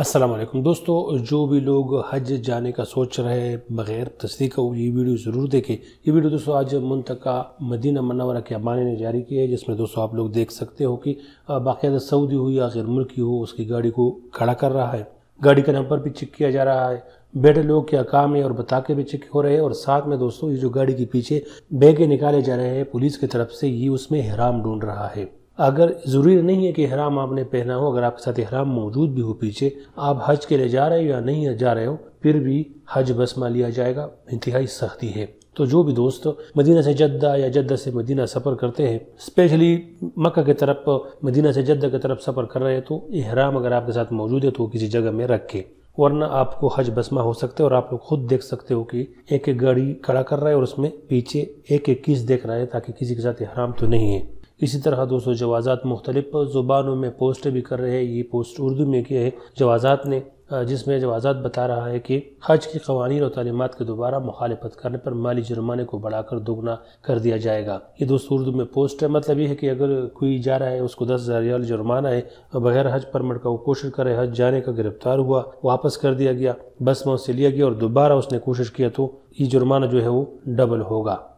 असलम दोस्तों जो भी लोग हज जाने का सोच रहे हैं बग़ैर तस्दीक हो ये वीडियो ज़रूर देखें ये वीडियो दोस्तों आज मुंतका मदीना मनवरा के अबानी ने जारी की है जिसमें दोस्तों आप लोग देख सकते हो कि बाकायदा सऊदी हो या गैर मुल्की हो उसकी गाड़ी को खड़ा कर रहा है गाड़ी का नंबर भी चेक किया जा रहा है बैठे लोग क्या काम है और बता के भी चेक हो रहे हैं और साथ में दोस्तों ये जो गाड़ी के पीछे बैगे निकाले जा रहे हैं पुलिस की तरफ से ये उसमें हराम ढूंढ रहा है अगर ज़रूरी नहीं है कि हराम आपने पहना हो अगर आपके साथ हराम मौजूद भी हो पीछे आप हज के लिए जा रहे हो या नहीं जा रहे हो फिर भी हज बसमा लिया जाएगा इंतहाई सख्ती है तो जो भी दोस्त मदीना से जद्दा या जद्दा से मदीना सफ़र करते हैं स्पेशली मक्का की तरफ मदीना से जद्दा की तरफ सफ़र कर रहे हैं तो हराम अगर आपके साथ मौजूद है तो किसी जगह में के वरना आपको हज बसमा हो सकते है और आप लोग खुद देख सकते हो कि एक एक गाड़ी खड़ा कर रहा है और उसमें पीछे एक एक किस देख रहा है ताकि किसी के साथ हराम तो नहीं है इसी तरह दोस्तों जवाज़ात मुख्तलिफ ज़ुबानों में पोस्ट भी कर रहे हैं ये पोस्ट उर्दू में किया है जवाज़ात ने जिसमें जवाजात बता रहा है कि हज की कवानीन और तलीमत के दोबारा मुखालफत करने पर माली जुर्माने को बढ़ाकर दोगुना कर दिया जाएगा ये दोस्तों उर्दू में पोस्ट है मतलब ये है कि अगर कोई जा रहा है उसको दस हज़ार रियाल जुर्माना है और बगैर हज परमट का वो कोशिश करे हज जाने का गिरफ्तार हुआ वापस कर दिया गया बस में उससे लिया गया और दोबारा उसने कोशिश किया तो ये जुर्माना जो है वो डबल होगा